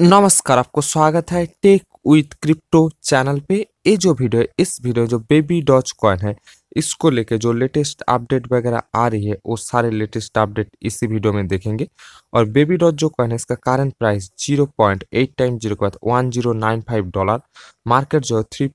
नमस्कार आपको स्वागत है टेक विथ क्रिप्टो चैनल पे ये जो वीडियो है इस वीडियो जो बेबी डॉच कॉइन है इसको लेके जो लेटेस्ट अपडेट वगैरह आ रही है वो सारे लेटेस्ट अपडेट इसी वीडियो में देखेंगे और बेबी डॉट जो कॉइन है इसका करंट प्राइस 0.8 टाइम जीरो के बाद फाइव डॉलर मार्केट जो है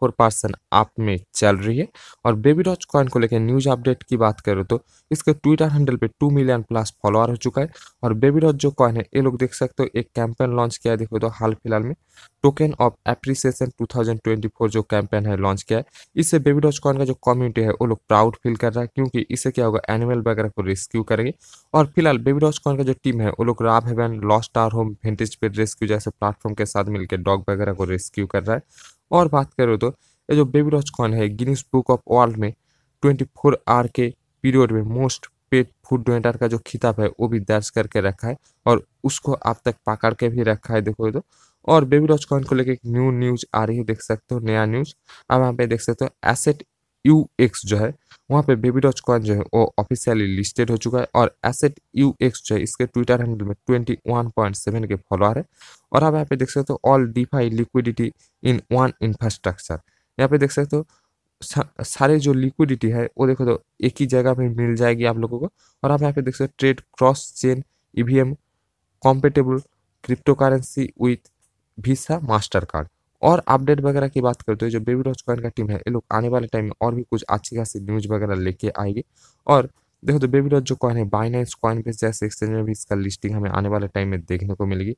फोर परसेंट आप में चल रही है और बेबी डॉट कॉइन को लेकर न्यूज अपडेट की बात करें तो इसके ट्विटर हैंडल पे टू मिलियन प्लस फॉलोअर हो चुका है और बेबी डॉट जो कॉइन है ये लोग देख सकते हो एक कैंपेन लॉन्च किया देखो तो हाल फिलहाल में टोकन ऑफ एप्रिसिएशन फोर जो कैंपेन है लॉन्च किया है इससे बेबी डॉट कॉइन का जो कम्युनिटी है वो लोग प्राउड फील कर रहा है क्योंकि इससे क्या होगा एनिमल वगैरह को रेस्क्यू करेंगे और फिलहाल बेबी डॉज कॉन का जो टीम है वो लोग राब haven lost our home vantage pet rescue जैसे प्लेटफॉर्म के साथ मिलकर डॉग वगैरह को रेस्क्यू कर रहा है और बात करो तो ये जो बेबी डॉज कॉन है गिनीस बुक ऑफ वर्ल्ड में ट्वेंटी फोर आर के पीरियड में मोस्ट पेट फूड डोनेटर का जो खिताब है वो भी दर्ज करके रखा है और उसको अब तक पकड़ के भी रखा है देखो तो और बेबी डॉज कॉइन को लेकर एक न्यू न्यूज आ रही है देख सकते हो नया न्यूज अब यहाँ पे देख सकते हो एसेट यू जो है वहाँ पे बेबी डॉच कॉइन जो है वो ऑफिशियली लिस्टेड हो चुका है और एसेट यू एक्स जो है इसके ट्विटर हैंडल में twenty one point seven K follower है और आप यहाँ पे देख सकते हो all DeFi liquidity in one infrastructure यहाँ पे देख सकते हो सा, सारे जो लिक्विडिटी है वो देखो तो एक ही जगह पे मिल जाएगी आप लोगों को और आप यहाँ पे देख सकते हो trade cross chain E V M compatible crypto currency with Visa Mastercard और अपडेट वगैरह की बात करते हो जो बेबी डॉज कॉइन का टीम है ये लोग आने वाले टाइम में और भी कुछ अच्छी खासी न्यूज वगैरह लेके आएगी और देखो तो बेबी डॉज जो कॉइन है बाइनेंस कॉइन पे जैसे एक्सचेंज में भी इसका लिस्टिंग हमें आने वाले टाइम में देखने को मिलेगी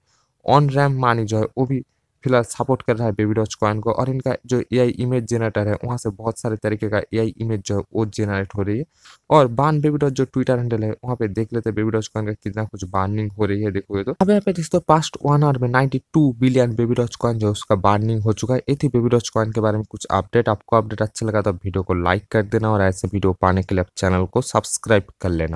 ऑन रैम मानी जो है वो भी फिलहाल सपोर्ट कर रहा है बेबी डॉच कॉइन को और इनका जो ए इमेज जेनरेटर है वहाँ से बहुत सारे तरीके का ए इमेज जो है वो जेनरेट हो रही है और बान बेबीडॉच जो ट्विटर हैंडल है वहाँ पे देख लेते हैं बेबीडॉच कॉइन का कितना कुछ बार्निंग हो रही है देखोगे तो अब यहाँ पे दोस्तों पास्ट वन आवर में ninety two billion doge coin जो है उसका बार्निंग हो चुका है ये बेबी डॉच कॉइन के बारे में कुछ अपडेट आपको अपडेट अच्छा लगा तो वीडियो को लाइक कर देना और ऐसे वीडियो पाने के लिए आप चैनल को सब्सक्राइब कर लेना